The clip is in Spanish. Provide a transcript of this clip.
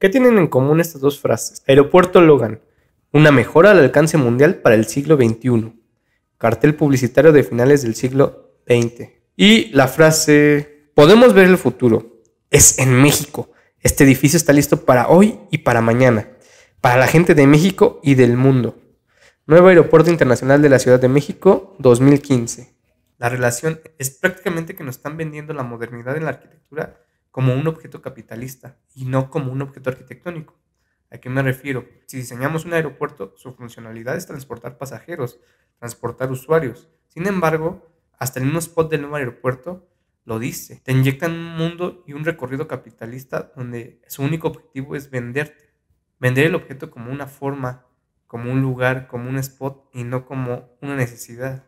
¿Qué tienen en común estas dos frases? Aeropuerto Logan, una mejora al alcance mundial para el siglo XXI. Cartel publicitario de finales del siglo XX. Y la frase, podemos ver el futuro. Es en México. Este edificio está listo para hoy y para mañana. Para la gente de México y del mundo. Nuevo Aeropuerto Internacional de la Ciudad de México, 2015. La relación es prácticamente que nos están vendiendo la modernidad en la arquitectura como un objeto capitalista y no como un objeto arquitectónico. ¿A qué me refiero? Si diseñamos un aeropuerto, su funcionalidad es transportar pasajeros, transportar usuarios. Sin embargo, hasta el mismo spot del nuevo aeropuerto lo dice. Te inyectan un mundo y un recorrido capitalista donde su único objetivo es venderte. Vender el objeto como una forma, como un lugar, como un spot y no como una necesidad.